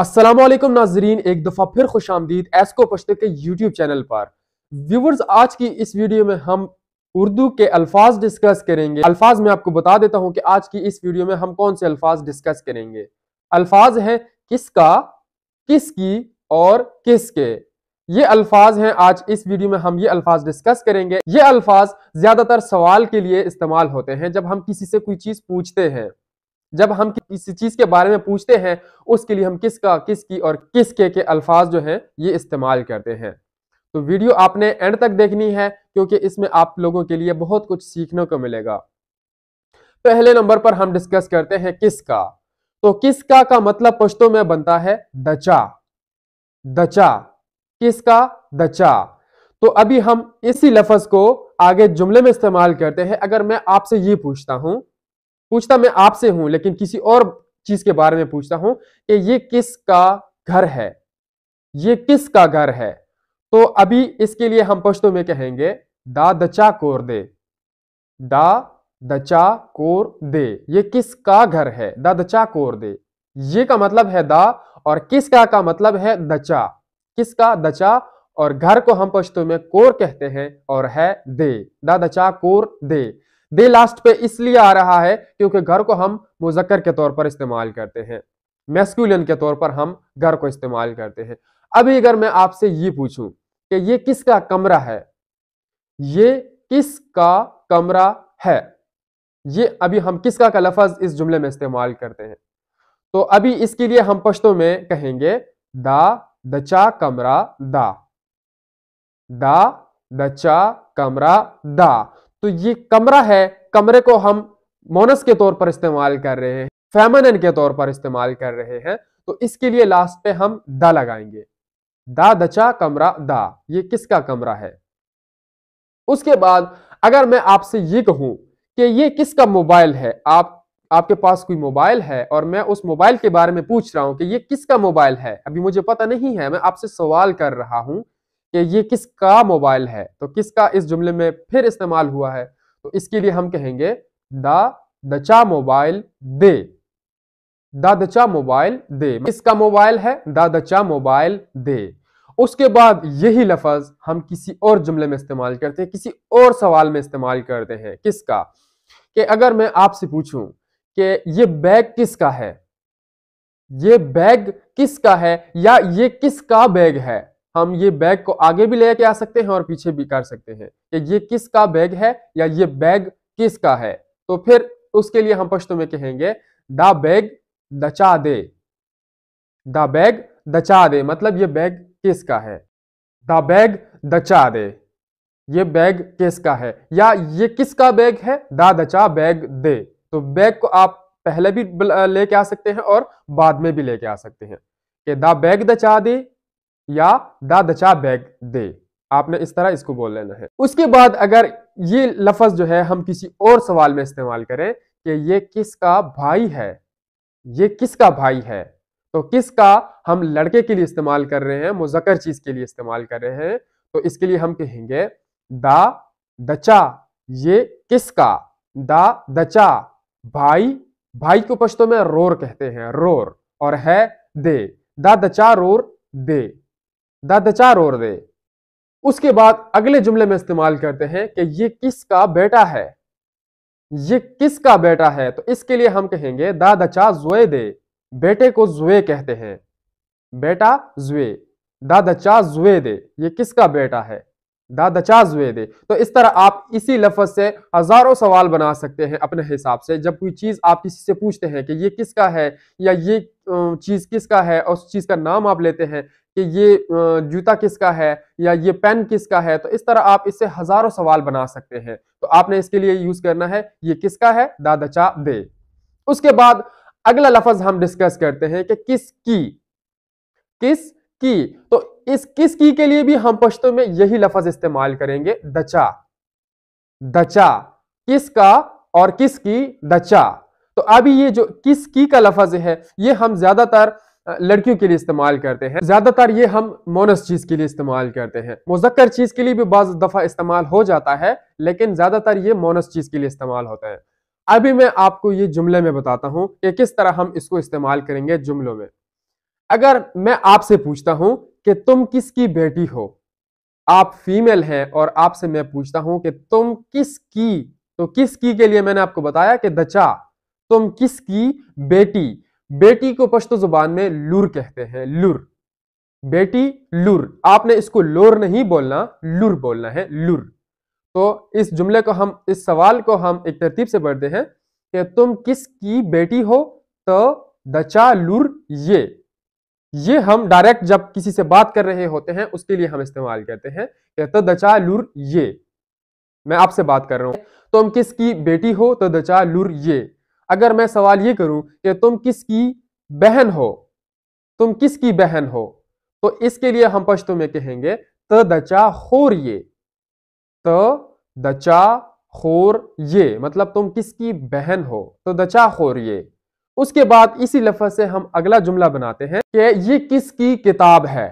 असलम नाजरीन एक दफ़ा फिर खुश आमदीद एस्को पश्तो के यूट्यूब चैनल पर व्यूवर्स आज की इस वीडियो में हम उर्दू के अल्फाज डिस्कस करेंगे अल्फाज में आपको बता देता हूँ कि आज की इस वीडियो में हम कौन से अल्फाज डिस्कस करेंगे अल्फाज हैं किसका किसकी और किसके ये अल्फाज हैं आज इस वीडियो में हम ये अल्फाज डिस्कस करेंगे ये अल्फाज ज़्यादातर सवाल के लिए इस्तेमाल होते हैं जब हम किसी से कोई चीज़ पूछते हैं जब हम किसी चीज के बारे में पूछते हैं उसके लिए हम किसका किसकी और किसके के अल्फाज जो हैं ये इस्तेमाल करते हैं तो वीडियो आपने एंड तक देखनी है क्योंकि इसमें आप लोगों के लिए बहुत कुछ सीखने को मिलेगा पहले नंबर पर हम डिस्कस करते हैं किसका तो किसका का मतलब पश्तो में बनता है दचा दचा किसका दचा तो अभी हम इसी लफज को आगे जुमले में इस्तेमाल करते हैं अगर मैं आपसे ये पूछता हूं पूछता मैं आपसे हूं लेकिन किसी और चीज के बारे में पूछता हूं कि ये किसका घर है ये किसका घर है तो अभी इसके लिए हम पश्तों में कहेंगे दा दचा कोर दे दा दचा कोर दे ये किसका घर है दा दचा कोर दे ये का मतलब है दा और किसका का मतलब है दचा किसका दचा और घर को हम पश्तों में कोर कहते हैं और है दे दा दचा कोर दे दे लास्ट पे इसलिए आ रहा है क्योंकि घर को हम मुजक्कर के तौर पर इस्तेमाल करते हैं मेस्कुलिन के तौर पर हम घर को इस्तेमाल करते हैं अभी अगर मैं आपसे ये पूछूं कि ये किसका कमरा है ये किसका कमरा है ये अभी हम किसका का लफज इस जुमले में इस्तेमाल करते हैं तो अभी इसके लिए हम पश्तों में कहेंगे दा दचा कमरा दा दा दचा कमरा दा तो ये कमरा है कमरे को हम मोनस के तौर पर इस्तेमाल कर रहे हैं फेमन के तौर पर इस्तेमाल कर रहे हैं तो इसके लिए लास्ट पे हम द लगाएंगे दा दचा कमरा दा ये किसका कमरा है उसके बाद अगर मैं आपसे ये कहूं कि ये किसका मोबाइल है आप आपके पास कोई मोबाइल है और मैं उस मोबाइल के बारे में पूछ रहा हूं कि ये किसका मोबाइल है अभी मुझे पता नहीं है मैं आपसे सवाल कर रहा हूं कि ये किसका मोबाइल है तो किसका इस जुमले में फिर इस्तेमाल हुआ है तो इसके लिए हम कहेंगे द दचा मोबाइल दे द दचा मोबाइल दे किसका मोबाइल है द दचा मोबाइल दे उसके बाद यही लफज हम किसी और जुमले में इस्तेमाल करते हैं किसी और सवाल में इस्तेमाल करते हैं किसका कि अगर मैं आपसे पूछूं कि ये बैग किसका है ये बैग किसका है या ये किसका बैग है हम ये बैग को आगे भी लेके आ सकते हैं और पीछे भी कर सकते हैं कि ये किसका बैग है या ये बैग किसका है तो फिर उसके लिए हम पश्चिम में कहेंगे द बैग दचा दे द बैग दचा दे मतलब ये बैग किसका है द बैग दचा दे ये बैग किसका है या ये किसका बैग है द दचा बैग दे तो बैग को आप पहले भी लेके आ सकते हैं और बाद में भी लेके आ सकते हैं कि द बैग दचा दे या दा दचा बैग दे आपने इस तरह इसको बोल लेना है उसके बाद अगर ये लफज जो है हम किसी और सवाल में इस्तेमाल करें कि ये किसका भाई है ये किसका भाई है तो किसका हम लड़के के लिए इस्तेमाल कर रहे हैं मुजक्कर चीज के लिए इस्तेमाल कर रहे हैं तो इसके लिए हम कहेंगे दा दचा ये किसका दा दचा भाई भाई को पश्तो में रोर कहते हैं रोर और है दे दा दचा रोर दे दचार और दे उसके बाद अगले जुमले में इस्तेमाल करते हैं कि ये किसका बेटा है ये किसका बेटा है तो इसके लिए हम कहेंगे दचा जुए दे बेटे को जुए कहते हैं बेटा जुए दचा जुए दे ये किसका बेटा है दादाचा जुए दे तो इस तरह आप इसी लफज से हजारों सवाल बना सकते हैं अपने हिसाब से जब कोई चीज़ आप किसी से पूछते हैं कि ये किसका है या ये चीज़ किसका है और उस चीज़ का नाम आप लेते हैं कि ये जूता किसका है या ये पेन किसका है तो इस तरह आप इससे हजारों सवाल बना सकते हैं तो आपने इसके लिए यूज करना है ये किसका है दादाचा दे उसके बाद अगला लफज हम डिस्कस करते हैं कि किसकी किस की तो इस किस की के लिए भी हम पश्तों में यही लफज इस्तेमाल करेंगे दचा दचा किसका और किसकी दचा तो अभी ये जो किसकी का लफज है ये हम ज्यादातर लड़कियों के लिए इस्तेमाल करते हैं ज्यादातर ये हम मोनस चीज के लिए इस्तेमाल करते हैं मुजक्कर चीज के लिए भी बाज दफा इस्तेमाल हो जाता है लेकिन ज्यादातर ये मोनस चीज के लिए इस्तेमाल होता है अभी मैं आपको ये जुमले में बताता हूँ कि किस तरह हम इसको इस्तेमाल करेंगे जुमलों में अगर मैं आपसे पूछता हूँ कि तुम किसकी बेटी हो आप फीमेल हैं और आपसे मैं पूछता हूं कि तुम किसकी तो किसकी के लिए मैंने आपको बताया कि दचा तुम किसकी बेटी बेटी को पश्तो जुबान में लुर कहते हैं लुर बेटी लुर आपने इसको लोर नहीं बोलना लुर बोलना है लुर तो इस जुमले को हम इस सवाल को हम एक तरतीब से पढ़ते हैं कि तुम किसकी बेटी हो तो दचा लुर ये ये हम डायरेक्ट जब किसी से बात कर रहे होते हैं उसके लिए हम इस्तेमाल करते हैं कि तो दचा लुर ये मैं आपसे बात कर रहा हूं तुम किसकी बेटी हो तो दचा लुर ये अगर मैं सवाल ये करूं कि तुम किसकी बहन हो तुम किसकी बहन हो तो इसके लिए हम पश्तो में कहेंगे त दचा खोर ये त दचा खोर ये मतलब तुम किसकी बहन हो तो दचा खोर ये उसके बाद इसी लफ्ज से हम अगला जुमला बनाते हैं कि ये किसकी किताब है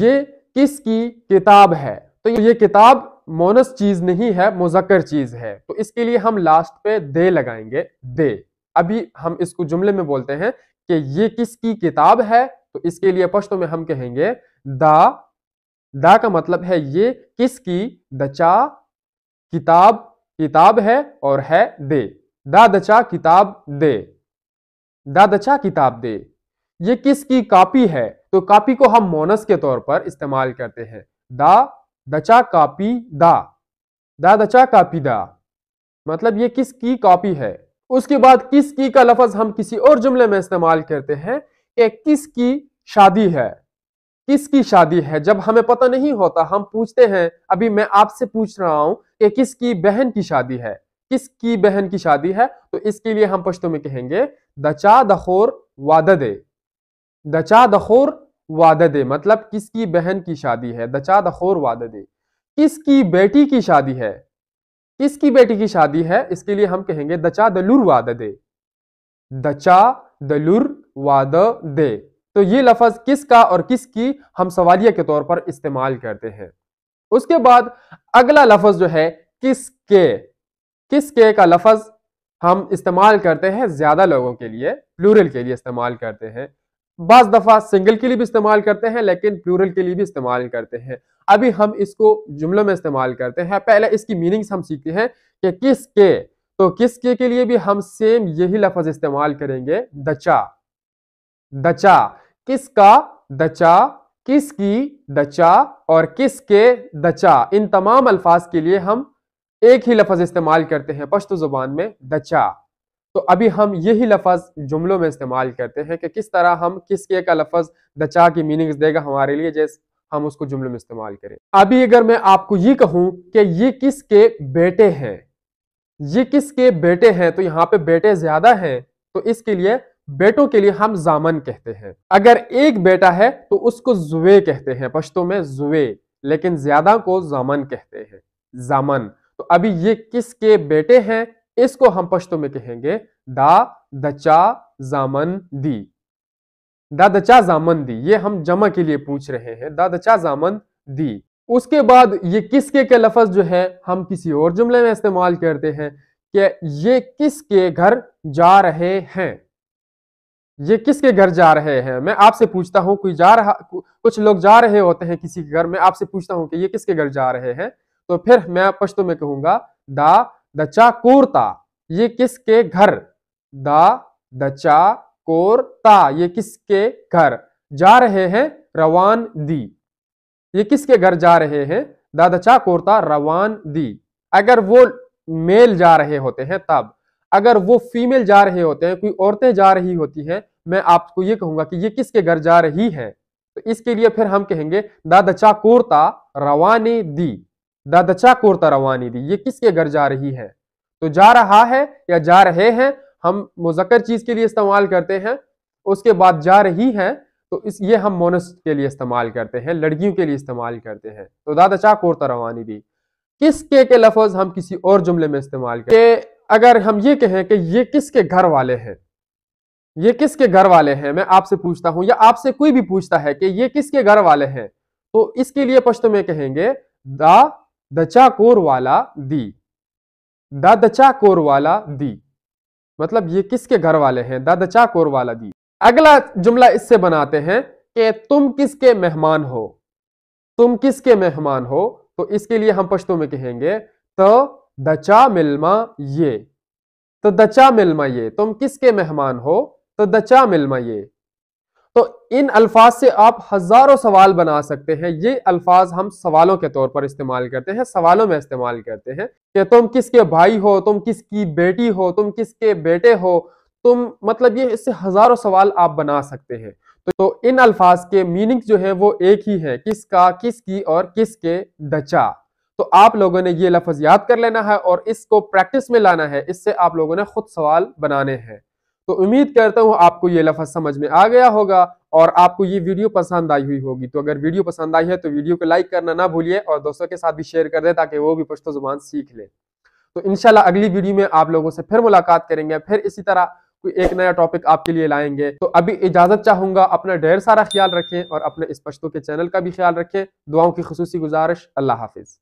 ये किसकी किताब है तो ये किताब मोनस चीज नहीं है मुजक्कर चीज है तो इसके लिए हम लास्ट पे दे लगाएंगे दे अभी हम इसको जुमले में बोलते हैं कि ये किसकी किताब है तो इसके लिए पश्तो में हम कहेंगे दा दा का मतलब है ये किसकी दचा किताब किताब है और है दे दा दचा किताब दे दा दचा किताब दे ये किसकी कापी है तो कापी को हम मोनस के तौर पर इस्तेमाल करते हैं दा दचा कापी दा दा दचा कापी दा मतलब ये किस की कॉपी है उसके बाद किस की का लफज हम किसी और जुमले में इस्तेमाल करते हैं कि किस की शादी है किसकी शादी है जब हमें पता नहीं होता हम पूछते हैं अभी मैं आपसे पूछ रहा हूं कि किसकी बहन की शादी है किसकी बहन की शादी है तो इसके लिए हम पश्तों में कहेंगे दचा दखोर वादे दचा दखोर वाददे मतलब किसकी बहन की शादी है दचा दखोर वाददे किसकी बेटी की शादी है किसकी बेटी की शादी है इसके लिए हम कहेंगे दचा दलुर वाददे दचा दलुर वाद दे तो ये लफज किसका और किसकी हम सवालिया के तौर पर इस्तेमाल करते हैं उसके बाद अगला लफज जो है किसके किसके का लफज हम इस्तेमाल करते हैं ज्यादा लोगों के लिए प्लूरल के लिए इस्तेमाल करते हैं बस दफा सिंगल के लिए भी इस्तेमाल करते हैं लेकिन प्लूरल के लिए भी इस्तेमाल करते हैं अभी हम इसको जुमलों में इस्तेमाल करते हैं पहले इसकी मीनिंग हम सीखते हैं कि किस के तो किस के के लिए भी हम सेम यही लफज इस्तेमाल करेंगे दचा दचा किसका दचा किसकी दचा और किसके दचा इन तमाम अल्फाज के लिए हम एक ही लफज इस्तेमाल करते हैं पश्तो जुबान में दचा तो अभी हम यही लफज जुमलों में इस्तेमाल करते हैं कि किस तरह हम किसके का लफज दचा की मीनिंग्स देगा हमारे लिए जैसे हम उसको जुमले में इस्तेमाल करें अभी अगर मैं आपको ये कहूं कि ये किसके बेटे हैं ये किसके बेटे हैं तो यहाँ पे बेटे ज्यादा हैं तो इसके लिए बेटों के लिए हम जामन कहते हैं अगर एक बेटा है तो उसको जुए कहते हैं पश्तों में जुए लेकिन ज्यादा को जामन कहते हैं जामन तो अभी ये किसके बेटे हैं इसको हम पश्तो में कहेंगे दा दचा जामन दी दा दचा जामन दी ये हम जमा के लिए पूछ रहे हैं दा दचा जामन दी उसके बाद ये किसके के लफज जो है हम किसी और जुमले में इस्तेमाल करते हैं कि ये किसके घर जा रहे हैं ये किसके घर जा रहे हैं मैं आपसे पूछता हूं कोई जा रहा कुछ लोग जा रहे होते हैं किसी के घर में आपसे पूछता हूं कि ये किसके घर जा रहे हैं तो फिर मैं पश्तो में कहूंगा दा दचा कोरता ये किसके घर द दचा कोरता ये किसके घर जा रहे हैं रवान दी ये किसके घर जा रहे हैं द दचा कोरता रवान दी अगर वो मेल जा रहे होते हैं तब अगर वो फीमेल जा रहे होते हैं कोई औरतें जा रही होती हैं मैं आपको ये कहूंगा कि ये किसके घर जा रही है तो इसके लिए फिर हम कहेंगे दादा चाकोरता रवानी दी दादचा कोरता रवानी दी ये किसके घर जा रही है तो जा रहा है या जा रहे हैं हम मुजक्कर चीज के लिए इस्तेमाल करते हैं उसके बाद जा रही है तो इस ये हम मोनस के लिए इस्तेमाल करते हैं लड़कियों के लिए इस्तेमाल करते हैं तो दादाचा कोरता रवानी दी किसके के लफज हम किसी और जुमले में इस्तेमाल करें अगर हम ये कहें कि ये किसके घर वाले हैं ये किसके घर वाले हैं मैं आपसे पूछता हूं या आपसे कोई भी पूछता है कि ये किसके घर वाले हैं तो इसके लिए पश्तो में कहेंगे दा दचाकोर वाला दी द कोर वाला दी मतलब ये किसके घर वाले हैं द कोर वाला दी अगला जुमला इससे बनाते हैं कि तुम किसके मेहमान हो तुम किसके मेहमान हो तो इसके लिए हम पश्तो में कहेंगे तो दचा मिल्मा ये तो दचा मिल्मा ये तुम किसके मेहमान हो तो दचा मिल्मा ये तो इन अल्फाज से आप हजारों सवाल बना सकते हैं ये अल्फाज हम सवालों के तौर पर इस्तेमाल करते हैं सवालों में इस्तेमाल करते हैं कि तुम किसके भाई हो तुम किसकी बेटी हो तुम किसके बेटे हो तुम मतलब ये इससे हजारों सवाल आप बना सकते हैं तो इन अल्फाज के मीनिंग जो है वो एक ही है किसका किसकी और किसके दचा तो आप लोगों ने ये लफज याद कर लेना है और इसको प्रैक्टिस में लाना है इससे आप लोगों ने खुद सवाल बनाने हैं तो उम्मीद करता हूँ आपको ये लफज समझ में आ गया होगा और आपको ये वीडियो पसंद आई हुई होगी तो अगर वीडियो पसंद आई है तो वीडियो को लाइक करना ना भूलिए और दोस्तों के साथ भी शेयर कर दें ताकि वो भी पश्तो जुबान सीख ले तो इनशाला अगली वीडियो में आप लोगों से फिर मुलाकात करेंगे फिर इसी तरह कोई एक नया टॉपिक आपके लिए लाएंगे तो अभी इजाजत चाहूंगा अपना ढेर सारा ख्याल रखें और अपने इस पश्तों के चैनल का भी ख्याल रखें दुआओं की खसूसी गुजारिश अल्लाह हाफिज़